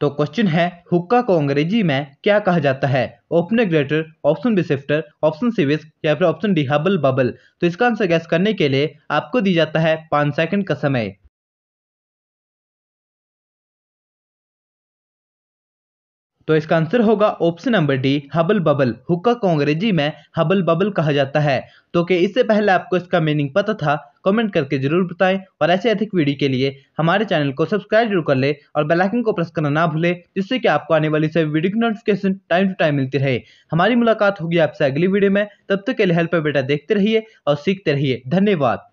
तो क्वेश्चन है हुक्का को अंग्रेजी में क्या कहा जाता है opener grater option B sifter option C whisk या फिर ऑप्शन डी हबल बबल तो इसका आंसर गैस करने के लिए आपको दी जाता है पाँच सेकंड का समय तो इसका आंसर होगा option number D hubble bubble हुक्का को अंग्रेजी में हबल बबल कहा जाता है तो कि इससे पहले आपको इसका मीनिंग पता था कमेंट करके जरूर बताएं और ऐसे अधिक वीडियो के लिए हमारे चैनल को सब्सक्राइब जरूर कर ले और बेल आइकन को प्रेस करना ना भूले जिससे कि आपको आने वाली सभी वीडियो की नोटिफिकेशन टाइम टू टाइम मिलती रहे हमारी मुलाकात होगी आपसे अगली वीडियो में तब तक के लिए हेल्प बेटा देखते रहिए और सीखते रहिए धन्यवाद